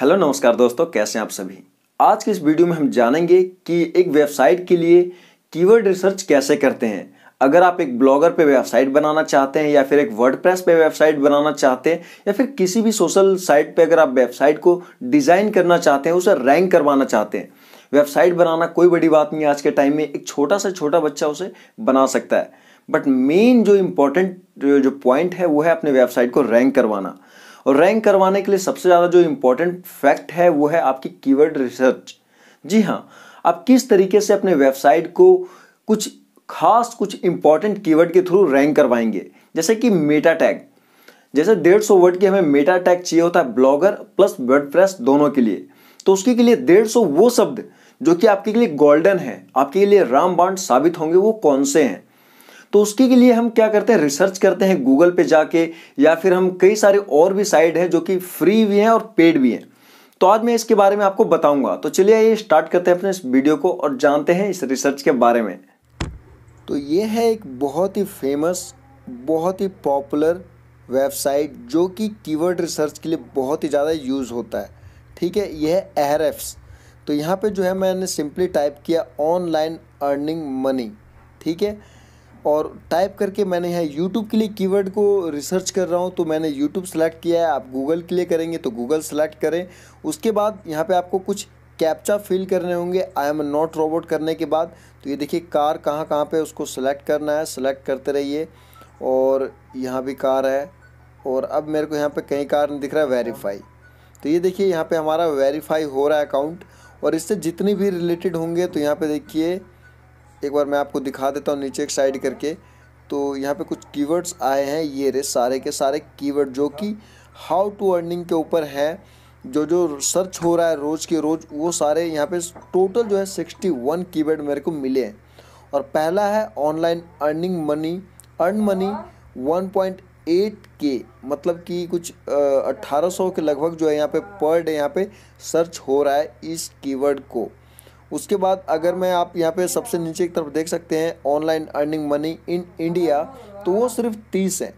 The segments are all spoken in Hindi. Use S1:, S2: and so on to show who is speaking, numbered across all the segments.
S1: हेलो नमस्कार दोस्तों कैसे हैं आप सभी आज के इस वीडियो में हम जानेंगे कि एक वेबसाइट के लिए कीवर्ड रिसर्च कैसे करते हैं अगर आप एक ब्लॉगर पे वेबसाइट बनाना चाहते हैं या फिर एक वर्डप्रेस पे वेबसाइट बनाना चाहते हैं या फिर किसी भी सोशल साइट पे अगर आप वेबसाइट को डिज़ाइन करना चाहते हैं उसे रैंक करवाना चाहते हैं वेबसाइट बनाना कोई बड़ी बात नहीं आज के टाइम में एक छोटा सा छोटा बच्चा उसे बना सकता है बट मेन जो इम्पोर्टेंट जो पॉइंट है वो है अपने वेबसाइट को रैंक करवाना और रैंक करवाने के लिए सबसे ज़्यादा जो इम्पोर्टेंट फैक्ट है वो है आपकी कीवर्ड रिसर्च जी हाँ आप किस तरीके से अपने वेबसाइट को कुछ खास कुछ इंपॉर्टेंट कीवर्ड के थ्रू रैंक करवाएंगे जैसे कि मेटा टैग जैसे डेढ़ सौ वर्ड की हमें मेटा टैग चाहिए होता है ब्लॉगर प्लस वर्ड दोनों के लिए तो उसके के लिए डेढ़ सौ वो शब्द जो कि आपके लिए गोल्डन है आपके लिए रामबाण साबित होंगे वो कौन से हैं तो उसके लिए हम क्या करते हैं रिसर्च करते हैं गूगल पे जाके या फिर हम कई सारे और भी साइट हैं जो कि फ्री भी हैं और पेड भी हैं तो आज मैं इसके बारे में आपको बताऊंगा तो चलिए ये स्टार्ट करते हैं अपने इस वीडियो को और जानते हैं इस रिसर्च के बारे में तो ये है एक बहुत ही फेमस बहुत ही पॉपुलर वेबसाइट जो कि कीवर्ड रिसर्च के लिए बहुत ही ज़्यादा यूज़ होता है ठीक है यह है एफ्स तो यहाँ पे जो है मैंने सिंपली टाइप किया ऑनलाइन अर्निंग मनी ठीक है और टाइप करके मैंने यहाँ यूट्यूब के लिए कीवर्ड को रिसर्च कर रहा हूँ तो मैंने यूट्यूब सेलेक्ट किया है आप गूगल के लिए करेंगे तो गूगल सेलेक्ट करें उसके बाद यहाँ पे आपको कुछ कैप्चा फिल करने होंगे आई एम नॉट रोबोट करने के बाद तो ये देखिए कार कहाँ कहाँ पे उसको सेलेक्ट करना है सेलेक्ट करते रहिए और यहाँ भी कार है और अब मेरे को यहाँ पर कहीं कार नहीं दिख रहा है वेरीफाई तो ये देखिए यहाँ पर हमारा वेरीफाई हो रहा है अकाउंट और इससे जितनी भी रिलेटेड होंगे तो यहाँ पे देखिए एक बार मैं आपको दिखा देता हूँ नीचे एक साइड करके तो यहाँ पे कुछ कीवर्ड्स आए हैं ये रे सारे के सारे कीवर्ड जो कि हाउ टू अर्निंग के ऊपर है जो जो सर्च हो रहा है रोज़ के रोज़ वो सारे यहाँ पे टोटल जो है सिक्सटी वन कीवर्ड मेरे को मिले हैं और पहला है online earning money earn money one point eight के मतलब कि कुछ अट्ठारह सौ के लगभग जो है यहाँ पे पर डे यहाँ पे सर्च हो रहा है इस कीवर्ड को उसके बाद अगर मैं आप यहाँ पे सबसे नीचे की तरफ देख सकते हैं online earning money in India तो वो सिर्फ तीस है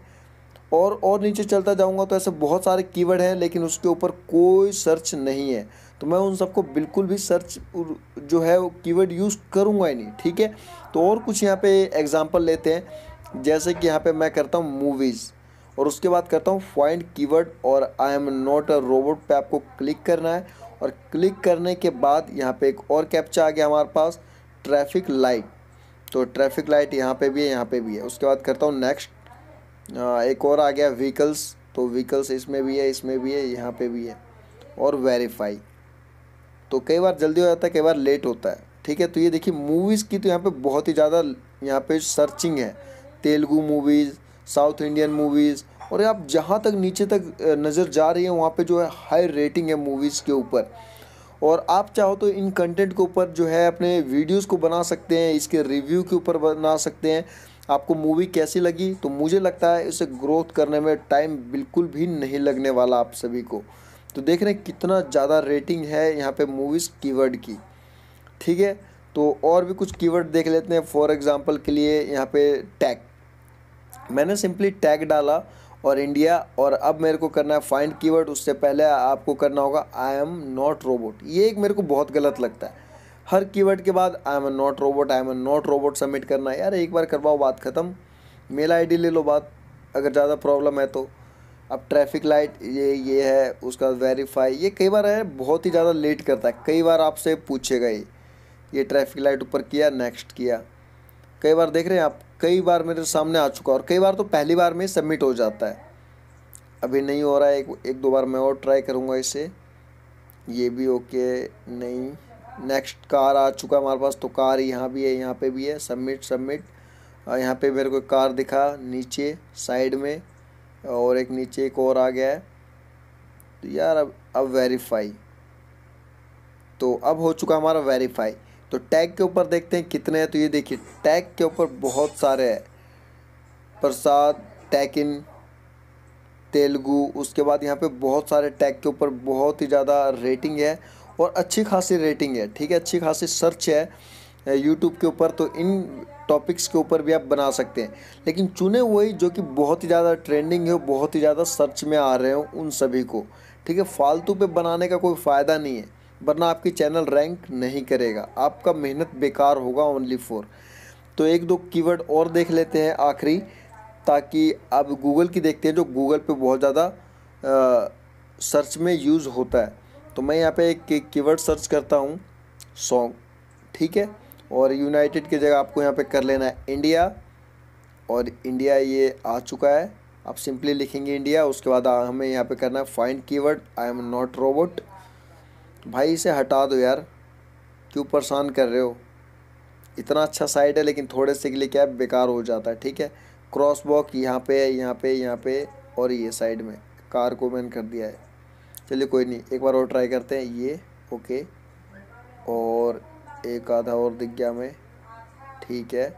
S1: और और नीचे चलता जाऊँगा तो ऐसे बहुत सारे कीवर्ड हैं लेकिन उसके ऊपर कोई सर्च नहीं है तो मैं उन सबको बिल्कुल भी सर्च जो है वो कीवर्ड यूज़ करूँगा ही नहीं ठीक है तो और कुछ यहाँ पे एग्ज़ाम्पल लेते हैं जैसे कि यहाँ पे मैं करता हूँ मूवीज़ और उसके बाद करता हूँ फाइंड कीवर्ड और I am not a robot पे आपको क्लिक करना है और क्लिक करने के बाद यहाँ पे एक और कैप्चा आ गया हमारे पास ट्रैफिक लाइट तो ट्रैफिक लाइट यहाँ पे भी है यहाँ पे भी है उसके बाद करता हूँ नेक्स्ट एक और आ गया व्हीकल्स तो व्हीकल्स इसमें भी है इसमें भी है यहाँ पर भी है और वेरीफाई तो कई बार जल्दी हो जाता है कई बार लेट होता है ठीक है तो ये देखिए मूवीज़ की तो यहाँ पर बहुत ही ज़्यादा यहाँ पर सर्चिंग है Telugu movies south Indian movies और आप जहाँ तक नीचे तक नज़र जा रही है वहाँ पे जो है हाई रेटिंग है मूवीज़ के ऊपर और आप चाहो तो इन कंटेंट के ऊपर जो है अपने वीडियोस को बना सकते हैं इसके रिव्यू के ऊपर बना सकते हैं आपको मूवी कैसी लगी तो मुझे लगता है इसे ग्रोथ करने में टाइम बिल्कुल भी नहीं लगने वाला आप सभी को तो देख रहे हैं कितना ज़्यादा रेटिंग है यहाँ पर मूवीज़ कीवर्ड की ठीक है तो और भी कुछ कीवर्ड देख लेते हैं फॉर एग्ज़ाम्पल के लिए यहाँ पे टैग मैंने सिंपली टैग डाला और इंडिया और अब मेरे को करना है फाइंड कीवर्ड उससे पहले आपको करना होगा आई एम नॉट रोबोट ये एक मेरे को बहुत गलत लगता है हर कीवर्ड के बाद I am not robot I am not robot submit करना है यार एक बार करवाओ बात ख़त्म मेल आईडी ले लो बात अगर ज़्यादा प्रॉब्लम है तो अब ट्रैफिक लाइट ये ये है उसका वेरीफाई ये कई बार है बहुत ही ज़्यादा लेट करता है कई बार आपसे पूछेगा ये ये ट्रैफिक लाइट ऊपर किया नेक्स्ट किया कई बार देख रहे हैं आप कई बार मेरे सामने आ चुका और कई बार तो पहली बार में सबमिट हो जाता है अभी नहीं हो रहा है एक, एक दो बार मैं और ट्राई करूँगा इसे ये भी ओके नहीं नेक्स्ट कार आ चुका है हमारे पास तो कार यहाँ भी है यहाँ पे भी है सबमिट सबमिट यहाँ पे मेरे को कार दिखा नीचे साइड में और एक नीचे एक और आ गया है तो यार अब अब वेरीफाई तो अब हो चुका हमारा वेरीफाई तो टैग के ऊपर देखते हैं कितने हैं तो ये देखिए टैग के ऊपर बहुत सारे हैं प्रसाद इन तेलुगु उसके बाद यहाँ पे बहुत सारे टैग के ऊपर बहुत ही ज़्यादा रेटिंग है और अच्छी खासी रेटिंग है ठीक है अच्छी खासी सर्च है यूट्यूब के ऊपर तो इन टॉपिक्स के ऊपर भी आप बना सकते हैं लेकिन चुने वही जो कि बहुत ही ज़्यादा ट्रेंडिंग है बहुत ही ज़्यादा सर्च में आ रहे हो उन सभी को ठीक है फालतू पे बनाने का कोई फ़ायदा नहीं है वरना आपकी चैनल रैंक नहीं करेगा आपका मेहनत बेकार होगा ओनली फोर तो एक दो कीवर्ड और देख लेते हैं आखिरी ताकि आप गूगल की देखते हैं जो गूगल पे बहुत ज़्यादा सर्च में यूज़ होता है तो मैं यहाँ पे एक कीवर्ड सर्च करता हूँ सॉन्ग ठीक है और यूनाइटेड की जगह आपको यहाँ पे कर लेना है इंडिया और इंडिया ये आ चुका है आप सिंपली लिखेंगे इंडिया उसके बाद हमें यहाँ पे करना है find keyword I am not robot भाई इसे हटा दो यार क्यों परेशान कर रहे हो इतना अच्छा साइड है लेकिन थोड़े से के लिए क्या बेकार हो जाता है ठीक है क्रॉस वॉक यहाँ पे यहाँ पे यहाँ पे और ये साइड में कार को मैंने कर दिया है चलिए कोई नहीं एक बार और ट्राई करते हैं ये ओके और एक आधा और दिख गया हमें ठीक है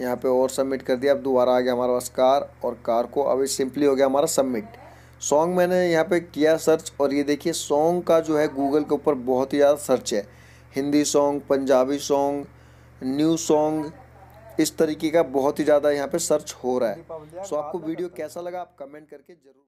S1: यहाँ पे और सबमिट कर दिया अब दोबारा आ गया हमारे पास कार और कार को अभी सिंपली हो गया हमारा सबमिट सॉन्ग मैंने यहाँ पे किया सर्च और ये देखिए सॉन्ग का जो है गूगल के ऊपर बहुत ही ज़्यादा सर्च है Hindi song Punjabi song new song इस तरीके का बहुत ही ज़्यादा यहाँ पे सर्च हो रहा है सो आपको वीडियो कैसा लगा आप कमेंट करके ज़रूर